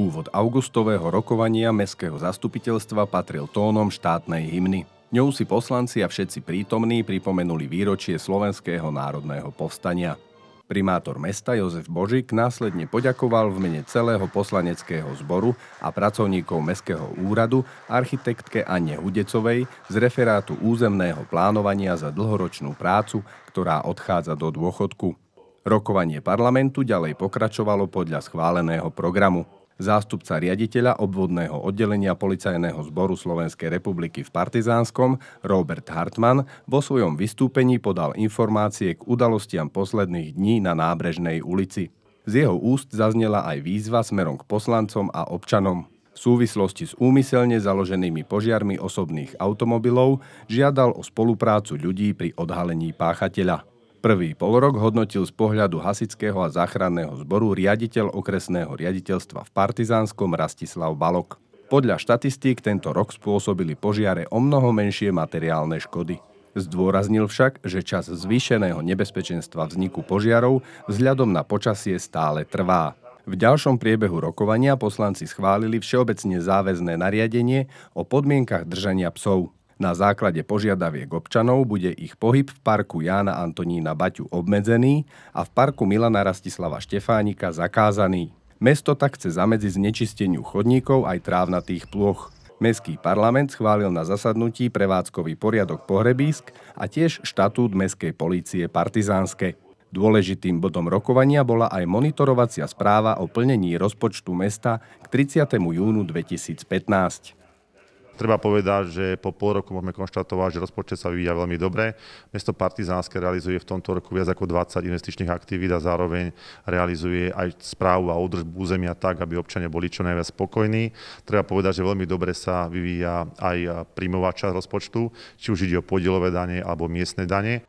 Úvod augustového rokovania Mestského zastupiteľstva patril tónom štátnej hymny. Ňou si poslanci a všetci prítomní pripomenuli výročie Slovenského národného povstania. Primátor mesta Jozef Božik následne poďakoval v mene celého poslaneckého zboru a pracovníkov Mestského úradu architektke Anne Hudecovej z referátu územného plánovania za dlhoročnú prácu, ktorá odchádza do dôchodku. Rokovanie parlamentu ďalej pokračovalo podľa schváleného programu zástupca riaditeľa obvodného oddelenia Policajného zboru Slovenskej republiky v Partizánskom Robert Hartmann vo svojom vystúpení podal informácie k udalostiam posledných dní na Nábrežnej ulici. Z jeho úst zaznela aj výzva smerom k poslancom a občanom. V súvislosti s úmyselne založenými požiarmi osobných automobilov žiadal o spoluprácu ľudí pri odhalení páchateľa. Prvý polorok hodnotil z pohľadu hasického a záchranného zboru riaditeľ okresného riaditeľstva v Partizánskom Rastislav Balok. Podľa štatistík tento rok spôsobili požiare o mnoho menšie materiálne škody. Zdôraznil však, že čas zvýšeného nebezpečenstva vzniku požiarov vzhľadom na počasie stále trvá. V ďalšom priebehu rokovania poslanci schválili všeobecne záväzné nariadenie o podmienkach držania psov. Na základe požiadaviek občanov bude ich pohyb v parku Jána Antonína Baťu obmedzený a v parku Milana Rastislava Štefánika zakázaný. Mesto tak chce zamedziť znečisteniu chodníkov aj trávnatých ploch. Mestský parlament schválil na zasadnutí prevádzkový poriadok pohrebísk a tiež štatút Mestskej polície Partizánske. Dôležitým bodom rokovania bola aj monitorovacia správa o plnení rozpočtu mesta k 30. júnu 2015. Treba povedať, že po pol roku môžeme konštatovať, že rozpočet sa vyvíja veľmi dobre. Mesto Partizánske realizuje v tomto roku viac ako 20 investičných aktivít a zároveň realizuje aj správu a údržbu územia tak, aby občania boli čo najviac spokojní. Treba povedať, že veľmi dobre sa vyvíja aj príjmová časť rozpočtu, či už ide o podielové dane alebo miestne dane.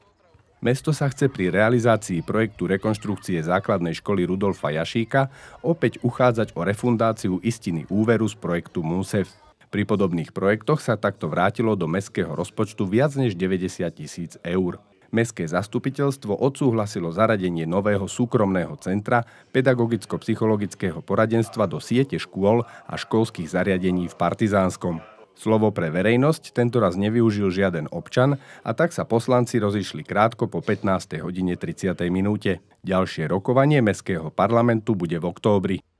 Mesto sa chce pri realizácii projektu rekonštrukcie základnej školy Rudolfa Jašíka opäť uchádzať o refundáciu istiny úveru z projektu MUSEF. Pri podobných projektoch sa takto vrátilo do mestského rozpočtu viac než 90 tisíc eur. Mestské zastupiteľstvo odsúhlasilo zaradenie nového súkromného centra pedagogicko-psychologického poradenstva do siete škôl a školských zariadení v Partizánskom. Slovo pre verejnosť tentoraz nevyužil žiaden občan a tak sa poslanci rozišli krátko po 15. hodine 30. minúte. Ďalšie rokovanie Mestského parlamentu bude v októbri.